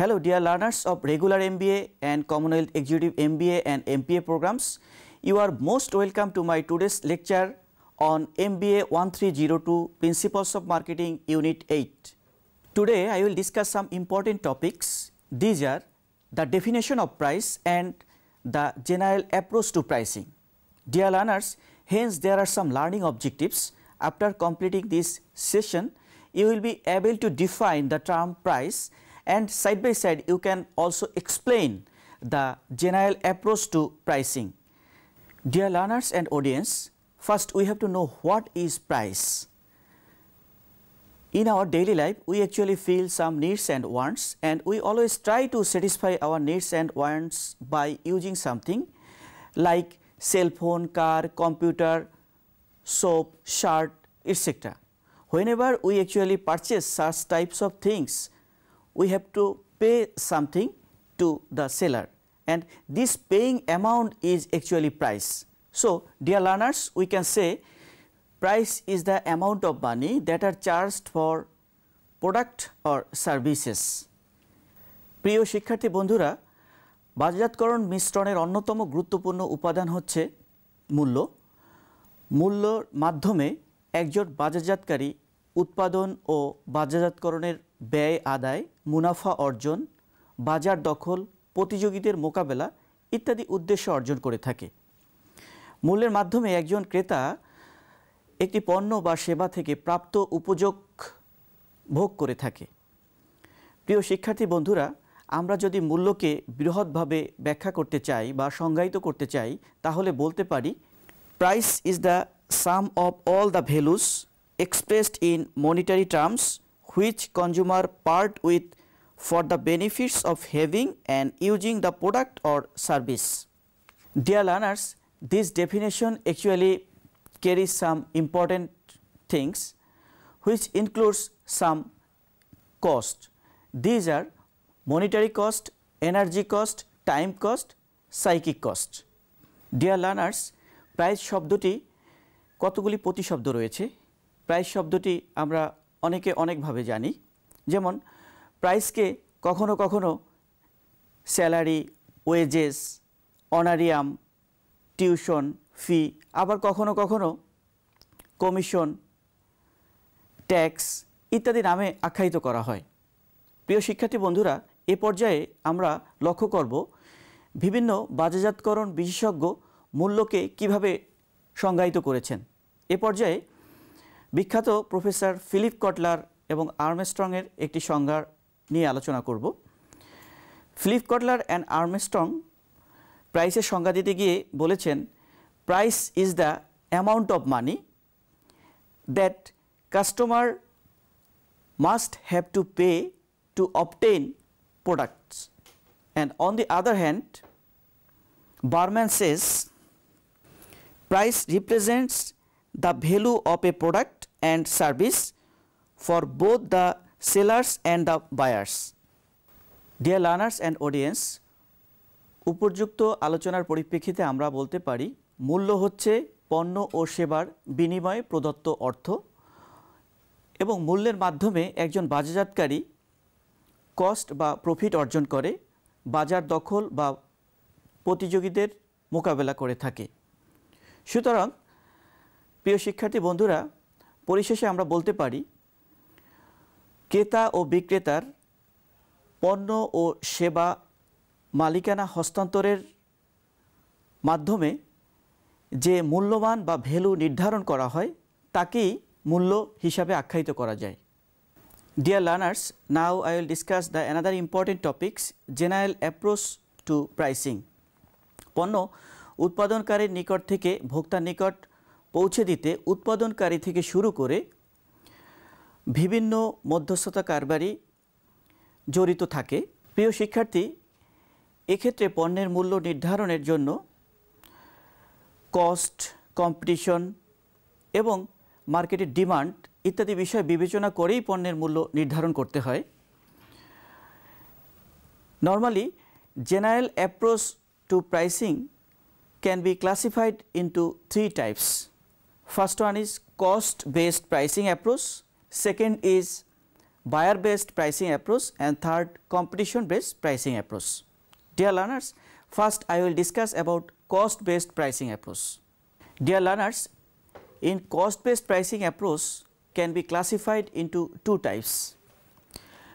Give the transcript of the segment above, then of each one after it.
Hello dear learners of regular MBA and Commonwealth Executive MBA and MPA programs. You are most welcome to my today's lecture on MBA 1302 Principles of Marketing Unit 8. Today I will discuss some important topics. These are the definition of price and the general approach to pricing. Dear learners, hence there are some learning objectives. After completing this session, you will be able to define the term price and side by side you can also explain the general approach to pricing. Dear learners and audience, first we have to know what is price. In our daily life, we actually feel some needs and wants and we always try to satisfy our needs and wants by using something like cell phone, car, computer, soap, shirt, etc. Whenever we actually purchase such types of things, we have to pay something to the seller and this paying amount is actually price. So, dear learners we can say price is the amount of money that are charged for product or services. প্রিয় শিক্ষার্থী বন্ধুরা বাজারজাতকরণ মিশ্রণের অন্যতম গুরুত্বপূর্ণ উপাদান হচ্ছে মূল্য মূল্যর মাধ্যমে একজন বাজারজাতকারী উৎপাদন ও বাজারজাতকরণের ব্যয় আদায় মুনাফা অর্জন বাজার দখল প্রতিযোগীদের মোকাবেলা ইত্যাদি উদ্দেশ্য অর্জন করে থাকে মূল্যের মাধ্যমে একজন ক্রেতা একটি পণ্য বা সেবা থেকে প্রাপ্ত উপযোগ ভোগ করে থাকে প্রিয় শিক্ষার্থী বন্ধুরা আমরা যদি মূল্যকে বৃহৎভাবে ব্যাখ্যা করতে চাই বা সংজ্ঞায়িত করতে চাই তাহলে বলতে পারি price is the sum of all the values expressed in monetary terms which consumer part with for the benefits of having and using the product or service. Dear learners, this definition actually carries some important things which includes some cost. These are monetary cost, energy cost, time cost, psychic cost. Dear learners, price শব্দটি কতগুলি প্রতিশব্দ রয়েছে price শব্দটি আমরা অনেকে অনেকভাবে জানি যেমন প্রাইসকে কখনো কখনো salary wages honorarium tuition fee আবার কখনো কখনো কমিশন ট্যাক্স ইত্যাদি নামে আখ্যায়িত করা হয় প্রিয় শিক্ষার্থী বন্ধুরা এ পর্যায়ে আমরা লক্ষ্য করব বিভিন্ন বাজারজাতকরণ বিশেষজ্ঞ মূল্যকে কিভাবে সংজ্ঞায়িত করেছেন এ পর্যায়ে বিখ্যাত প্রফেসর ফিলিপ কটলার এবং আর্মস্ট্রংয়ের একটি সংজ্ঞা নিয়ে আলোচনা করব ফিলিপ কটলার অ্যান্ড আর্মেস্ট্রং প্রাইসের সংজ্ঞা দিতে গিয়ে বলেছেন price is the amount of money that customer must have to pay to obtain products and on the other hand Barman price represents the value of a product and service for both the sellers and the buyers. Dear learners and audience, উপযুক্ত আলোচনার পরিপ্রেক্ষিতে আমরা বলতে পারি মূল্য হচ্ছে পণ্য ও সেবার বিনিময়ে প্রদত্ত অর্থ এবং মূল্যের মাধ্যমে একজন বাজারজাতকারী কস্ট বা প্রফিট অর্জন করে বাজার দখল বা প্রতিযোগীদের মোকাবেলা করে থাকে সুতরাং প্রিয় শিক্ষার্থী বন্ধুরা পরিশেষে আমরা বলতে পারি ক্রেতা ও বিক্রেতার পণ্য ও সেবা মালিকানা হস্তান্তরের মাধ্যমে যে মূল্যবান বা ভ্যালু নির্ধারণ করা হয় তাকেই মূল্য হিসাবে আখ্যায়িত করা যায় dear learners now I will discuss the another important topics general approach to pricing পণ্য উৎপাদনকারীর নিকট থেকে ভোক্তার নিকট পৌঁছে দিতে উৎপাদনকারী থেকে শুরু করে বিভিন্ন মধ্যস্থতা কারবারি জড়িত থাকে প্রিয় শিক্ষার্থী এক্ষেত্রে পণ্যের মূল্য নির্ধারণের জন্য কস্ট কম্পিটিশন এবং মার্কেটের ডিমান্ড ইত্যাদি বিষয় বিবেচনা করেই পণ্যের মূল্য নির্ধারণ করতে হয় normally general approach to pricing can be classified into three types First one is cost based pricing approach, second is buyer based pricing approach and third competition based pricing approach. Dear learners, first I will discuss about cost based pricing approach. Dear learners, in cost based pricing approach can be classified into two types.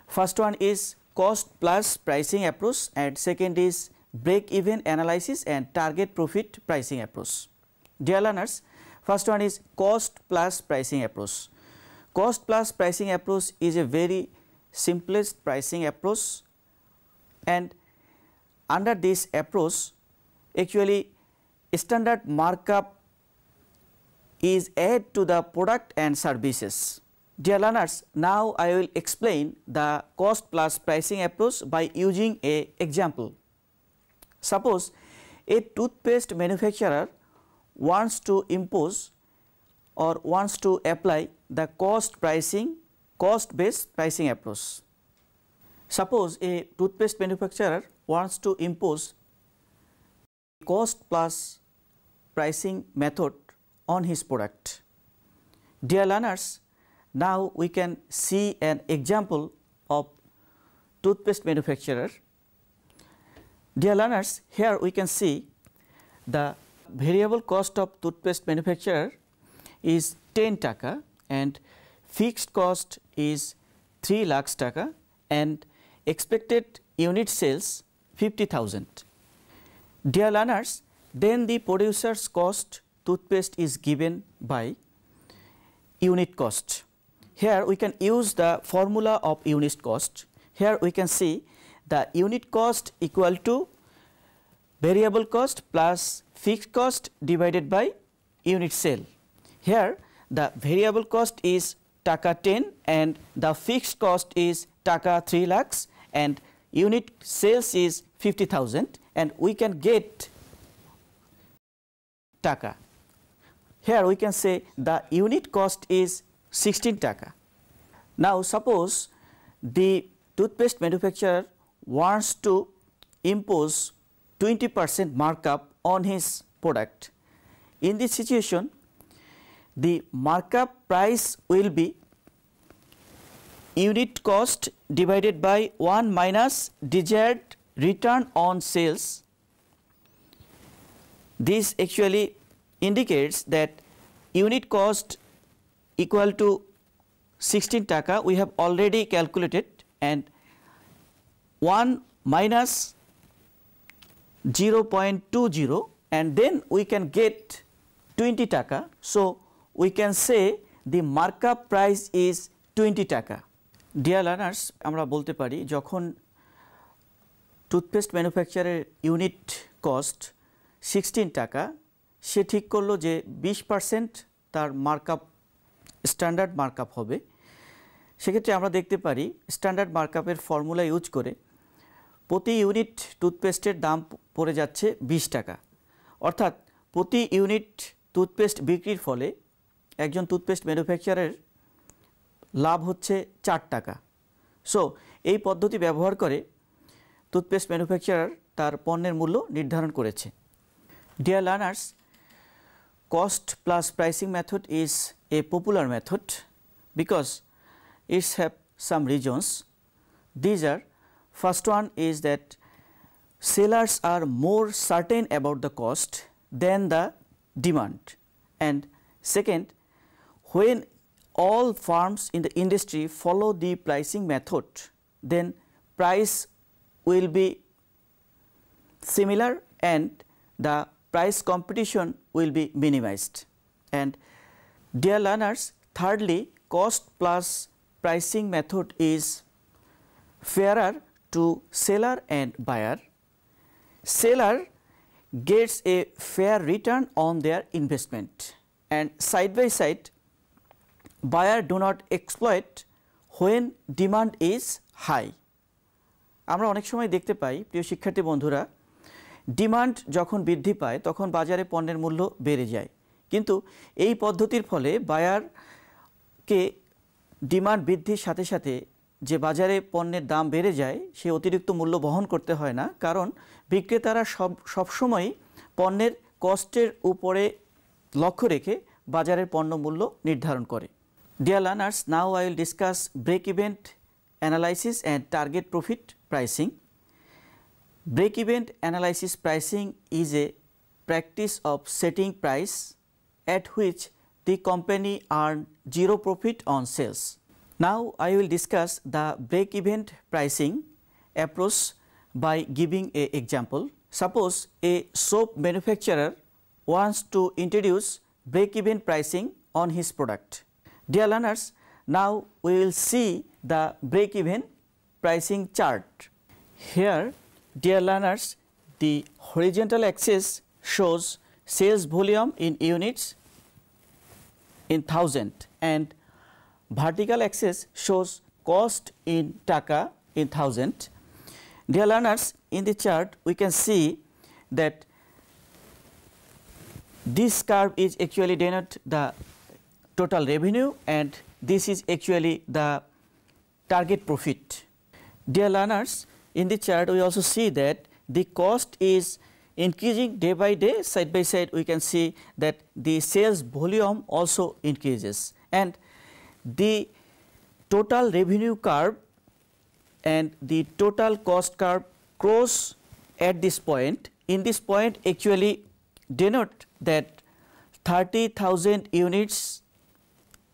First one is cost plus pricing approach and second is break even analysis and target profit pricing approach. Dear learners, First one is cost plus pricing approach. Cost plus pricing approach is a very simplest pricing approach and under this approach actually standard markup is added to the product and services. Dear learners, now I will explain the cost plus pricing approach by using a example. Suppose a toothpaste manufacturer wants to impose or wants to apply the cost pricing, cost based pricing approach. Suppose a toothpaste manufacturer wants to impose cost plus pricing method on his product. Dear learners, now we can see an example of toothpaste manufacturer. Dear learners, here we can see the Variable cost of toothpaste manufacturer is 10 taka and fixed cost is 3 lakhs taka and expected unit sales 50,000. Dear learners, then the producer's cost toothpaste is given by unit cost. Here we can use the formula of unit cost. Here we can see the unit cost equal to variable cost plus fixed cost divided by unit sale. Here the variable cost is taka 10 and the fixed cost is taka 3 lakhs and unit sales is 50,000 and we can get taka. Here we can say the unit cost is 16 taka. Now suppose the toothpaste manufacturer wants to impose 20% markup on his product. In this situation, the markup price will be unit cost divided by 1 minus desired return on sales. This actually indicates that unit cost equal to 16 taka we have already calculated and 1 minus 0.20 and then we can get 20 taka. So, we can say the markup price is 20 taka. Dear learners, আমরা বলতে পারি যখন toothpaste ম্যানুফ্যাকচারের unit cost 16 টাকা সে ঠিক করলো যে 20% তার markup standard markup হবে সেক্ষেত্রে আমরা দেখতে পারি স্ট্যান্ডার্ড মার্কআপের ফর্মুলা ইউজ করে প্রতি ইউনিট টুথপেস্টের দাম পড়ে যাচ্ছে ২০ টাকা অর্থাৎ প্রতি ইউনিট টুথপেস্ট বিক্রির ফলে একজন টুথপেস্ট ম্যানুফ্যাকচারের লাভ হচ্ছে চার টাকা সো এই পদ্ধতি ব্যবহার করে টুথপেস্ট ম্যানুফ্যাকচারার তার পণ্যের মূল্য নির্ধারণ করেছে dear learners cost plus pricing method is a popular method because it's have some reasons these are First one is that sellers are more certain about the cost than the demand. And second, when all firms in the industry follow the pricing method, then price will be similar and the price competition will be minimized. And dear learners, thirdly, cost plus pricing method is fairer to seller and buyer, seller gets a fair return on their investment and side by side buyer do not exploit when demand is high. আমরা অনেক সময় দেখতে পাই প্রিয় শিক্ষার্থী বন্ধুরা demand যখন বৃদ্ধি পায় তখন বাজারে পণ্যের মূল্য বেড়ে যায় কিন্তু এই পদ্ধতির ফলে বায়ারকে ডিমান্ড বৃদ্ধির সাথে সাথে যে বাজারে পণ্যের দাম বেড়ে যায় সে অতিরিক্ত মূল্য বহন করতে হয় না কারণ বিক্রেতারা সব সবসময়ই পণ্যের কষ্টের উপরে লক্ষ্য রেখে বাজারের পণ্য মূল্য নির্ধারণ করে dear learners now I will discuss break even analysis and target profit pricing break even analysis pricing is a practice of setting price at which the company earn zero profit on sales Now I will discuss the break event pricing approach by giving a example. Suppose a soap manufacturer wants to introduce break even pricing on his product. Dear learners, now we will see the break even pricing chart. Here dear learners, the horizontal axis shows sales volume in units in thousand and vertical axis shows cost in taka in thousand. Dear learners, in the chart we can see that this curve is actually denote the total revenue and this is actually the target profit. Dear learners, in the chart we also see that the cost is increasing day by day side by side we can see that the sales volume also increases and the total revenue curve and the total cost curve cross at this point. In this point actually denote that 30,000 units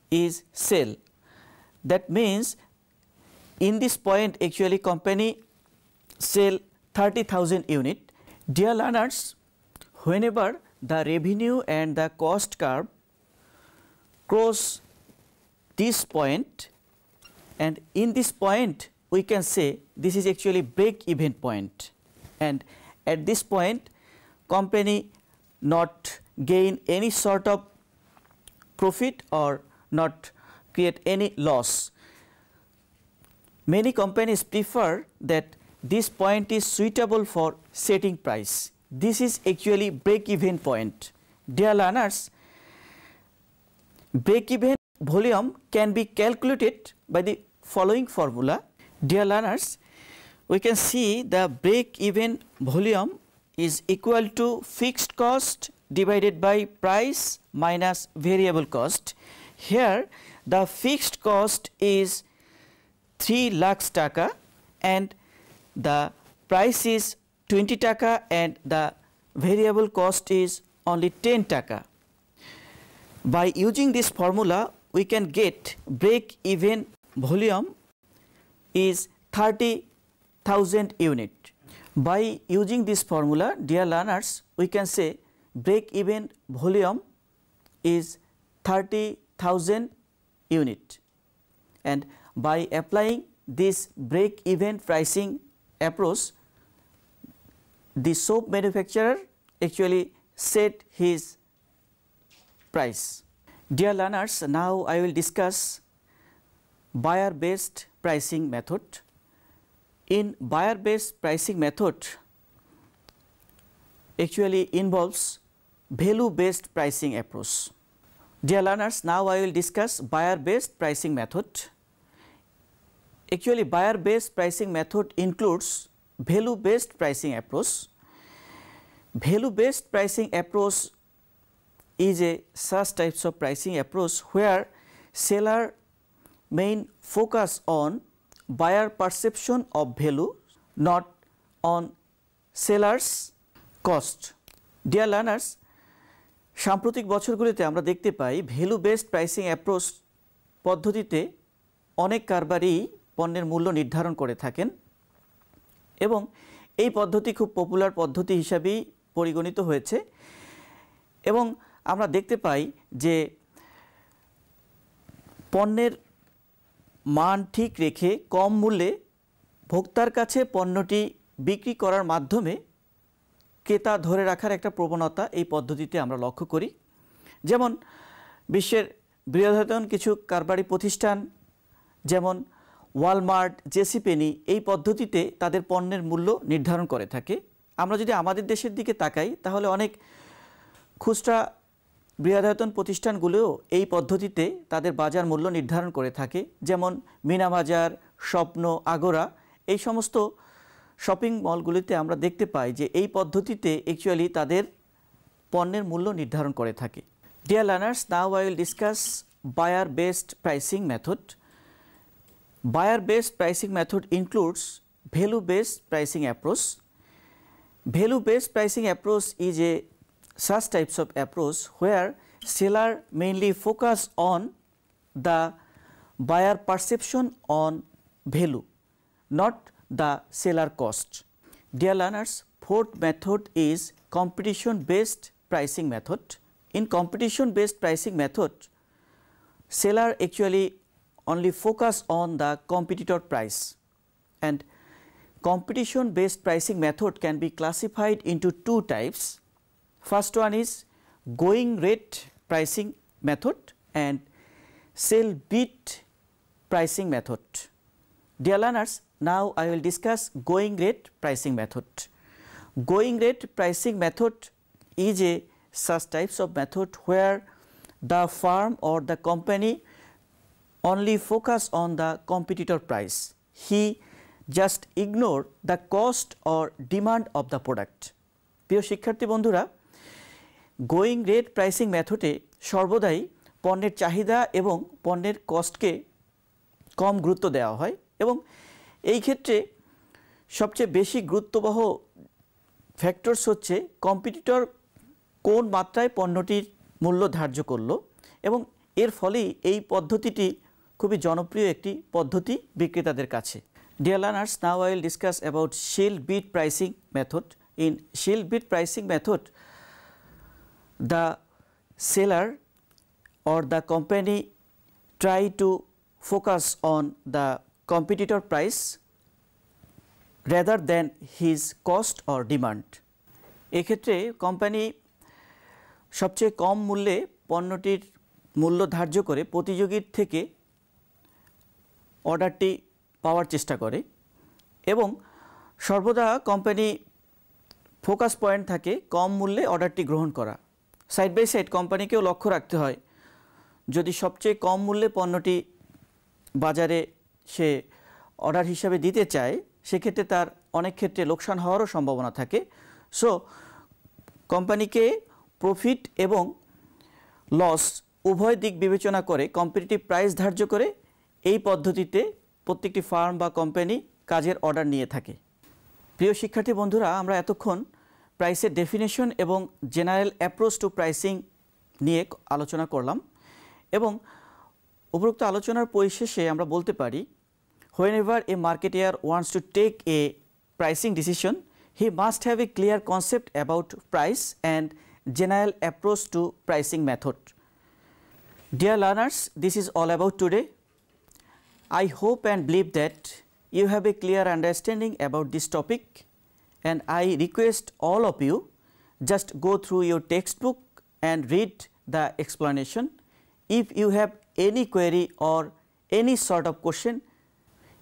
is sale. That means in this point actually company sell 30,000 unit. Dear learners, whenever the revenue and the cost curve cross this point and in this point we can say this is actually break even point and at this point company not gain any sort of profit or not create any loss. Many companies prefer that this point is suitable for setting price. This is actually break even point. Dear learners, break even volume can be calculated by the following formula. Dear learners, we can see the break even volume is equal to fixed cost divided by price minus variable cost. Here the fixed cost is 3 lakhs taka and the price is 20 taka and the variable cost is only 10 taka. By using this formula we can get break even volume is 30,000 unit. By using this formula dear learners we can say break even volume is 30,000 unit and by applying this break even pricing approach the soap manufacturer actually set his price. Dear learners, now I will discuss buyer based pricing method. In buyer based pricing method actually involves value based pricing approach. Dear learners, now I will discuss buyer based pricing method. Actually buyer based pricing method includes value based pricing approach. Value based pricing approach is a such types of pricing approach where seller main focus on buyer perception of value not on seller's cost. Dear learners, সাম্প্রতিক বছরগুলিতে আমরা দেখতে পাই value based pricing approach পদ্ধতিতে অনেক কারবারই পণ্যের মূল্য নির্ধারণ করে থাকেন এবং এই পদ্ধতি খুব পপুলার পদ্ধতি হিসাবেই পরিগণিত হয়েছে এবং আমরা দেখতে পাই যে পণ্যের মান ঠিক রেখে কম মূল্যে ভোক্তার কাছে পণ্যটি বিক্রি করার মাধ্যমে ক্রেতা ধরে রাখার একটা প্রবণতা এই পদ্ধতিতে আমরা লক্ষ্য করি যেমন বিশ্বের বৃহত্তম কিছু কারবারি প্রতিষ্ঠান যেমন ওয়ালমার্ট জেসিপেনি এই পদ্ধতিতে তাদের পণ্যের মূল্য নির্ধারণ করে থাকে আমরা যদি আমাদের দেশের দিকে তাকাই তাহলে অনেক খুচরা বৃহদায়তন প্রতিষ্ঠানগুলোও এই পদ্ধতিতে তাদের বাজার মূল্য নির্ধারণ করে থাকে যেমন মিনা বাজার স্বপ্ন আগোরা এই সমস্ত শপিং মলগুলিতে আমরা দেখতে পাই যে এই পদ্ধতিতে অ্যাকচুয়ালি তাদের পণ্যের মূল্য নির্ধারণ করে থাকে dear learners now I will discuss buyer based pricing method buyer based pricing method includes value based pricing approach value based pricing approach is a such types of approach where seller mainly focus on the buyer perception on value not the seller cost. Dear learners, fourth method is competition based pricing method. In competition based pricing method, seller actually only focus on the competitor price and competition based pricing method can be classified into two types First one is going rate pricing method and sell bid pricing method. Dear learners, now I will discuss going rate pricing method. Going rate pricing method is a such types of method where the firm or the company only focus on the competitor price. He just ignore the cost or demand of the product. প্রিয় শিক্ষার্থী বন্ধুরা going rate pricing মেথডে সর্বদাই পণ্যের চাহিদা এবং পণ্যের কস্টকে কম গুরুত্ব দেওয়া হয় এবং এই ক্ষেত্রে সবচেয়ে বেশি গুরুত্ববহ ফ্যাক্টরস হচ্ছে কম্পিটিটর কোন মাত্রায় পণ্যটির মূল্য ধার্য করলো এবং এর ফলেই এই পদ্ধতিটি খুবই জনপ্রিয় একটি পদ্ধতি বিক্রেতাদের কাছে dear learners now I will discuss about sealed bid pricing method in sealed bid pricing method the seller or the company try to focus on the competitor price rather than his cost or demand. এক্ষেত্রে company সবচেয়ে কম মূল্যে পণ্যটির মূল্য ধার্য করে প্রতিযোগীর থেকে অর্ডারটি পাওয়ার চেষ্টা করে এবং সর্বদা কোম্পানি ফোকাস পয়েন্ট থাকে কম মূল্যে অর্ডারটি গ্রহণ করা সাইড বাই সাইড কোম্পানিকেও লক্ষ্য রাখতে হয় যদি সবচেয়ে কম মূল্যে পণ্যটি বাজারে সে অর্ডার হিসাবে দিতে চায় সেক্ষেত্রে তার অনেক ক্ষেত্রে লোকসান হওয়ারও সম্ভাবনা থাকে সো কোম্পানিকে প্রফিট এবং লস উভয় দিক বিবেচনা করে কম্পিটিটিভ প্রাইস ধার্য করে এই পদ্ধতিতে প্রত্যেকটি ফার্ম বা কোম্পানি কাজের অর্ডার নিয়ে থাকে প্রিয় শিক্ষার্থী বন্ধুরা আমরা এতক্ষণ প্রাইসের ডেফিনেশন এবং জেনারেল অ্যাপ্রোচ টু প্রাইসিং নিয়ে আলোচনা করলাম এবং উপরোক্ত আলোচনার পরিশেষে আমরা বলতে পারি whenever a market once wants to take a pricing decision he must have a clear concept about price and general approach to pricing method dear learners this is all about today I hope and believe that you have a clear understanding about this topic and I request all of you just go through your textbook and read the explanation. If you have any query or any sort of question,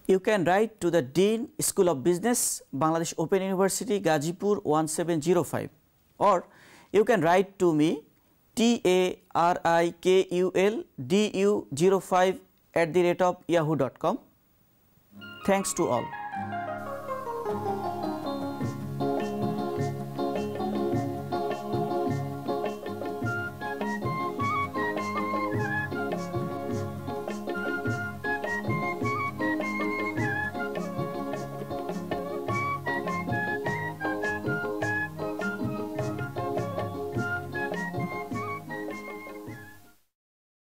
you can write to the Dean School of Business, Bangladesh Open University, Gazipur 1705 or you can write to me T A R I K U L D U 05 at the rate of yahoo.com. Thanks to all.